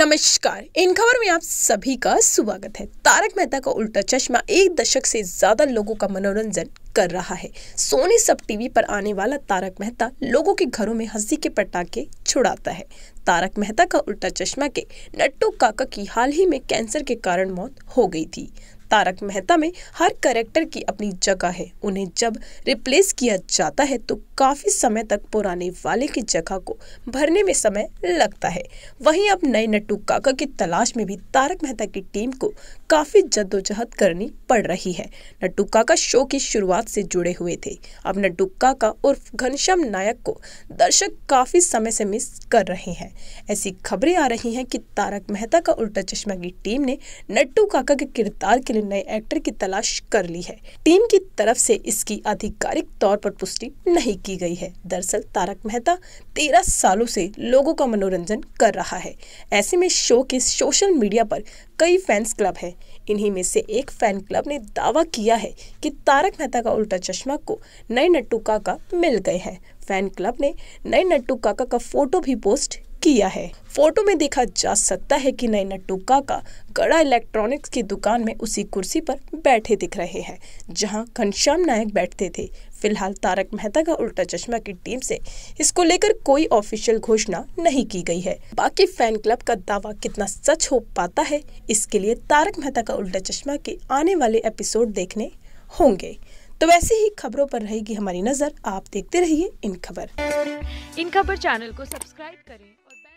नमस्कार इन खबर में आप सभी का स्वागत है तारक मेहता का उल्टा चश्मा एक दशक से ज्यादा लोगों का मनोरंजन कर रहा है सोनी सब टीवी पर आने वाला तारक मेहता लोगों के घरों में हंसी के पटाखे छुड़ाता है तारक मेहता का उल्टा चश्मा के नट्टू काका की हाल ही में कैंसर के कारण मौत हो गई थी तारक मेहता में हर करेक्टर की अपनी जगह है उन्हें जब रिप्लेस किया जाता है तो काफ़ी समय तक पुराने वाले की जगह को भरने में समय लगता है वहीं अब नए नट्टू काका की तलाश में भी तारक मेहता की टीम को काफ़ी जद्दोजहद करनी पड़ रही है नट्टू काका शो की शुरुआत से जुड़े हुए थे अब नट्टू काका उर्फ घनश्याम नायक को दर्शक काफ़ी समय से मिस कर रहे हैं ऐसी खबरें आ रही हैं कि तारक मेहता का उल्टा चश्मा की टीम ने नट्टू काका के किरदार के वाले नए एक्टर की तलाश कर ली है टीम की तरफ से इसकी आधिकारिक तौर पर पुष्टि नहीं की गई है दरअसल तारक मेहता तेरह सालों से लोगों का मनोरंजन कर रहा है ऐसे में शो के सोशल मीडिया पर कई फैंस क्लब हैं इन्हीं में से एक फैन क्लब ने दावा किया है कि तारक मेहता का उल्टा चश्मा को नए नट्टू काका मिल गए हैं फैन क्लब ने नए नट्टू काका का फोटो भी पोस्ट किया है फोटो में देखा जा सकता है कि नैना टुक्का का गड़ा इलेक्ट्रॉनिक्स की दुकान में उसी कुर्सी पर बैठे दिख रहे हैं जहां घनश्याम नायक बैठते थे फिलहाल तारक मेहता का उल्टा चश्मा की टीम से इसको लेकर कोई ऑफिशियल घोषणा नहीं की गई है बाकी फैन क्लब का दावा कितना सच हो पाता है इसके लिए तारक मेहता का उल्टा चश्मा के आने वाले एपिसोड देखने होंगे तो वैसे ही खबरों पर रहेगी हमारी नजर आप देखते रहिए इन खबर इन खबर चैनल को सब्सक्राइब करें और